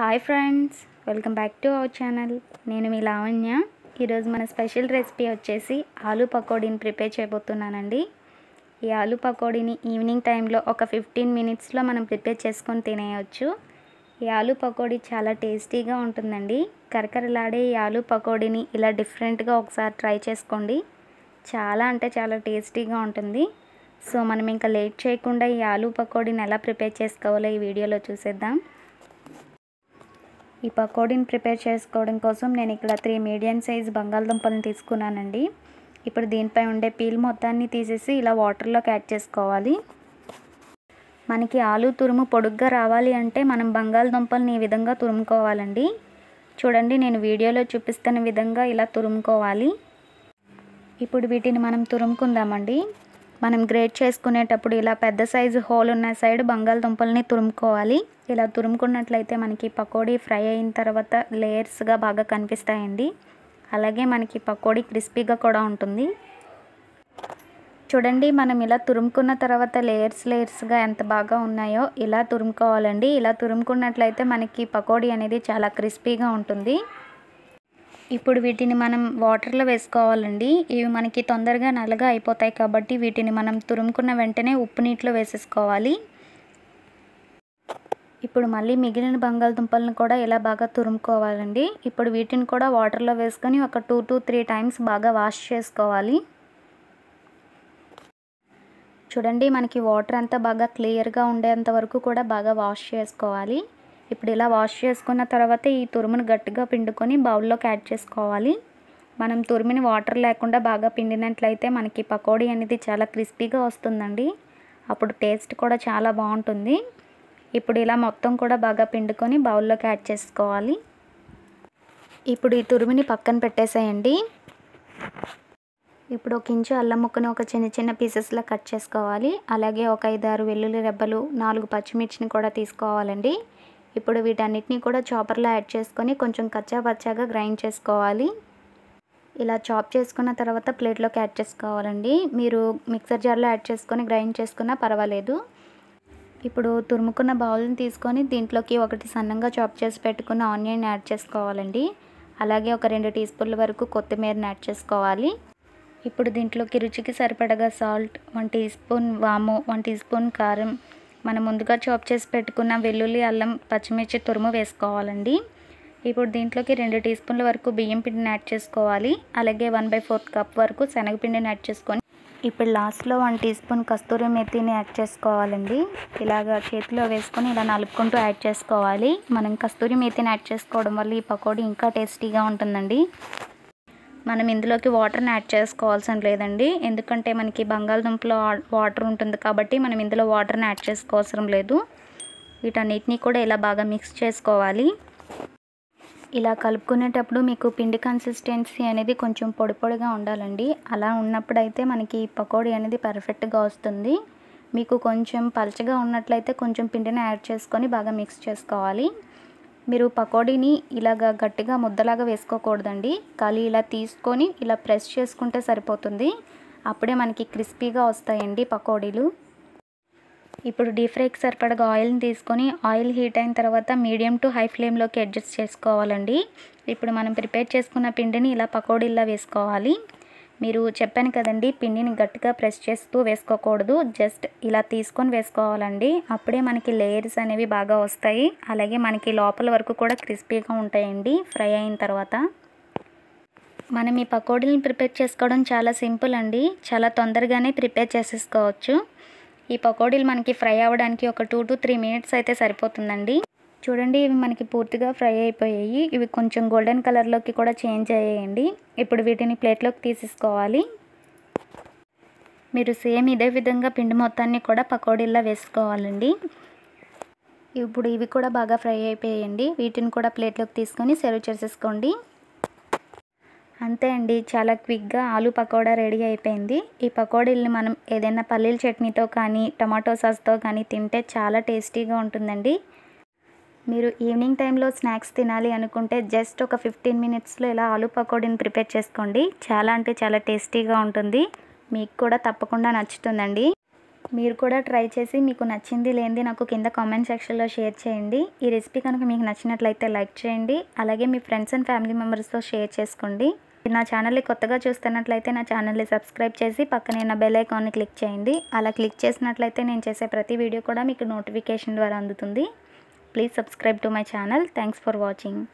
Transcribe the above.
Hi friends welcome back to our channel నేను మీ లావణ్య ఈరోజు మన స్పెషల్ రెసిపీ వచ్చేసి ఆలూ పకోడీని ప్రిపేర్ చేయబోతున్నానండి ఈ ఆలూ పకోడీని ఈవినింగ్ టైంలో ఒక ఫిఫ్టీన్ మినిట్స్లో మనం ప్రిపేర్ చేసుకొని తినేయచ్చు ఈ ఆలూ పకోడీ చాలా టేస్టీగా ఉంటుందండి కరకరలాడే ఈ ఆలూ పకోడీని ఇలా డిఫరెంట్గా ఒకసారి ట్రై చేసుకోండి చాలా అంటే చాలా టేస్టీగా ఉంటుంది సో మనం ఇంకా లేట్ చేయకుండా ఈ ఆలూ పకోడీని ఎలా ప్రిపేర్ చేసుకోవాలో ఈ వీడియోలో చూసేద్దాం ఈ పకోడీని ప్రిపేర్ చేసుకోవడం కోసం నేను ఇక్కడ త్రీ మీడియం సైజ్ బంగాళదుంపలను తీసుకున్నానండి ఇప్పుడు దీనిపై ఉండే పీల్ మొత్తాన్ని తీసేసి ఇలా వాటర్లోకి యాడ్ చేసుకోవాలి మనకి ఆలు తురుము పొడుగ్గా రావాలి అంటే మనం బంగాళదుంపల్ని ఈ విధంగా తురుముకోవాలండి చూడండి నేను వీడియోలో చూపిస్తున్న విధంగా ఇలా తురుముకోవాలి ఇప్పుడు వీటిని మనం తురుముకుందామండి మనం గ్రేట్ చేసుకునేటప్పుడు ఇలా పెద్ద సైజు హోల్ ఉన్న సైడ్ బంగాళదుంపల్ని తురుముకోవాలి ఇలా తురుముకున్నట్లయితే మనకి పకోడీ ఫ్రై అయిన తర్వాత లేయర్స్గా బాగా కనిపిస్తాయండి అలాగే మనకి పకోడీ క్రిస్పీగా కూడా ఉంటుంది చూడండి మనం ఇలా తురుముకున్న తర్వాత లేయర్స్ లేయర్స్గా ఎంత బాగా ఉన్నాయో ఇలా తురుముకోవాలండి ఇలా తురుముకున్నట్లయితే మనకి పకోడీ అనేది చాలా క్రిస్పీగా ఉంటుంది ఇప్పుడు వీటిని మనం వాటర్లో వేసుకోవాలండి ఇవి మనకి తొందరగా నల్లగా అయిపోతాయి కాబట్టి వీటిని మనం తురుముకున్న వెంటనే ఉప్పు నీటిలో వేసేసుకోవాలి ఇప్పుడు మళ్ళీ మిగిలిన బంగాళదుంపలను కూడా ఇలా బాగా తురుముకోవాలండి ఇప్పుడు వీటిని కూడా వాటర్లో వేసుకొని ఒక టూ టు త్రీ టైమ్స్ బాగా వాష్ చేసుకోవాలి చూడండి మనకి వాటర్ అంతా బాగా క్లియర్గా ఉండేంత వరకు కూడా బాగా వాష్ చేసుకోవాలి ఇప్పుడు ఇలా వాష్ చేసుకున్న తర్వాత ఈ తురుమును గట్టిగా పిండుకొని బౌల్లోకి యాడ్ చేసుకోవాలి మనం తురిమిని వాటర్ లేకుండా బాగా పిండినట్లయితే మనకి పకోడీ అనేది చాలా క్రిస్పీగా వస్తుందండి అప్పుడు టేస్ట్ కూడా చాలా బాగుంటుంది ఇప్పుడు ఇలా మొత్తం కూడా బాగా పిండుకొని బౌల్లోకి యాడ్ చేసుకోవాలి ఇప్పుడు ఈ తురిమిని పక్కన పెట్టేసేయండి ఇప్పుడు ఒక ఇంచు అల్లం ముక్కను ఒక చిన్న చిన్న పీసెస్లో కట్ చేసుకోవాలి అలాగే ఒక ఐదారు వెల్లుల్లి రెబ్బలు నాలుగు పచ్చిమిర్చిని కూడా తీసుకోవాలండి ఇప్పుడు వీటన్నిటిని కూడా చాపర్లో యాడ్ చేసుకొని కొంచెం కచ్చా పచ్చాగా గ్రైండ్ చేసుకోవాలి ఇలా చాప్ చేసుకున్న తర్వాత ప్లేట్లోకి యాడ్ చేసుకోవాలండి మీరు మిక్సర్ జార్లో యాడ్ చేసుకొని గ్రైండ్ చేసుకున్నా పర్వాలేదు ఇప్పుడు తురుముకున్న బౌల్ని తీసుకొని దీంట్లోకి ఒకటి సన్నంగా చాప్ చేసి పెట్టుకున్న ఆనియన్ యాడ్ చేసుకోవాలండి అలాగే ఒక రెండు టీ స్పూన్ల వరకు కొత్తిమీరని యాడ్ చేసుకోవాలి ఇప్పుడు దీంట్లోకి రుచికి సరిపడగా సాల్ట్ వన్ టీ స్పూన్ వాము వన్ టీ స్పూన్ కారం మనం ముందుగా చాప్ చేసి పెట్టుకున్న వెల్లుల్లి అల్లం పచ్చిమిర్చి తురుము వేసుకోవాలండి ఇప్పుడు దీంట్లోకి రెండు టీ స్పూన్ల వరకు బియ్యం పిండిని యాడ్ చేసుకోవాలి అలాగే వన్ బై ఫోర్త్ కప్ వరకు శనగపిండిని యాడ్ చేసుకొని ఇప్పుడు లాస్ట్లో వన్ టీ స్పూన్ కస్తూరి మెత్తిని యాడ్ చేసుకోవాలండి ఇలాగ చేతిలో వేసుకొని ఇలా నలుపుకుంటూ యాడ్ చేసుకోవాలి మనం కస్తూరి మెత్తిని యాడ్ చేసుకోవడం వల్ల ఈ పకోడీ ఇంకా టేస్టీగా ఉంటుందండి మనం ఇందులోకి వాటర్ని యాడ్ చేసుకోవాల్సిన లేదండి ఎందుకంటే మనకి బంగాళదుంపలో వాటర్ ఉంటుంది కాబట్టి మనం ఇందులో వాటర్ని యాడ్ చేసుకోవసరం లేదు వీటన్నిటిని కూడా ఇలా బాగా మిక్స్ చేసుకోవాలి ఇలా కలుపుకునేటప్పుడు మీకు పిండి కన్సిస్టెన్సీ అనేది కొంచెం పొడి పొడిగా ఉండాలండి అలా ఉన్నప్పుడైతే మనకి పకోడీ అనేది పర్ఫెక్ట్గా వస్తుంది మీకు కొంచెం పలచగా ఉన్నట్లయితే కొంచెం పిండిని యాడ్ చేసుకొని బాగా మిక్స్ చేసుకోవాలి మీరు పకోడీని ఇలాగ గట్టిగా ముద్దలాగా వేసుకోకూడదండి ఖాళీ ఇలా తీసుకొని ఇలా ప్రెస్ చేసుకుంటే సరిపోతుంది అప్పుడే మనకి క్రిస్పీగా వస్తాయండి పకోడీలు ఇప్పుడు డీప్ ఫ్రైకి సరిపడగా ఆయిల్ని తీసుకొని ఆయిల్ హీట్ అయిన తర్వాత మీడియం టు హై ఫ్లేమ్లోకి అడ్జస్ట్ చేసుకోవాలండి ఇప్పుడు మనం ప్రిపేర్ చేసుకున్న పిండిని ఇలా పకోడీలా వేసుకోవాలి మీరు చెప్పాను కదండి పిండిని గట్టిగా ప్రెస్ చేస్తూ వేసుకోకూడదు జస్ట్ ఇలా తీసుకొని వేసుకోవాలండి అప్పుడే మనకి లేయర్స్ అనేవి బాగా వస్తాయి అలాగే మనకి లోపల వరకు కూడా క్రిస్పీగా ఉంటాయండి ఫ్రై అయిన తర్వాత మనం ఈ పకోడీలను ప్రిపేర్ చేసుకోవడం చాలా సింపుల్ అండి చాలా తొందరగానే ప్రిపేర్ చేసేసుకోవచ్చు ఈ పకోడీలు మనకి ఫ్రై అవ్వడానికి ఒక టూ టు త్రీ మినిట్స్ అయితే సరిపోతుందండి చూడండి ఇవి మనకి పూర్తిగా ఫ్రై అయిపోయాయి ఇవి కొంచెం గోల్డెన్ కలర్లోకి కూడా చేంజ్ అయ్యాయండి ఇప్పుడు వీటిని ప్లేట్లోకి తీసేసుకోవాలి మీరు సేమ్ ఇదే విధంగా పిండి మొత్తాన్ని కూడా పకోడీలా వేసుకోవాలండి ఇప్పుడు ఇవి కూడా బాగా ఫ్రై అయిపోయాయండి వీటిని కూడా ప్లేట్లోకి తీసుకొని సర్వ్ చేసేసుకోండి అంతే అండి చాలా క్విక్గా ఆలు పకోడా రెడీ అయిపోయింది ఈ పకోడీల్ని మనం ఏదైనా పల్లీల చట్నీతో కానీ టమాటో సాస్తో కానీ తింటే చాలా టేస్టీగా ఉంటుందండి మీరు ఈవినింగ్ టైంలో స్నాక్స్ తినాలి అనుకుంటే జస్ట్ ఒక ఫిఫ్టీన్ మినిట్స్లో ఇలా ఆలు పకోడీని ప్రిపేర్ చేసుకోండి చాలా అంటే చాలా టేస్టీగా ఉంటుంది మీకు కూడా తప్పకుండా నచ్చుతుందండి మీరు కూడా ట్రై చేసి మీకు నచ్చింది లేనిది నాకు కింద కామెంట్ సెక్షన్లో షేర్ చేయండి ఈ రెసిపీ కనుక మీకు నచ్చినట్లయితే లైక్ చేయండి అలాగే మీ ఫ్రెండ్స్ అండ్ ఫ్యామిలీ మెంబర్స్తో షేర్ చేసుకోండి నా ఛానల్ని కొత్తగా చూస్తున్నట్లయితే నా ఛానల్ని సబ్స్క్రైబ్ చేసి పక్కనే నా బెల్ ఐకాన్ని క్లిక్ చేయండి అలా క్లిక్ చేసినట్లయితే నేను చేసే ప్రతి వీడియో కూడా మీకు నోటిఫికేషన్ ద్వారా అందుతుంది Please subscribe to my channel. Thanks for watching.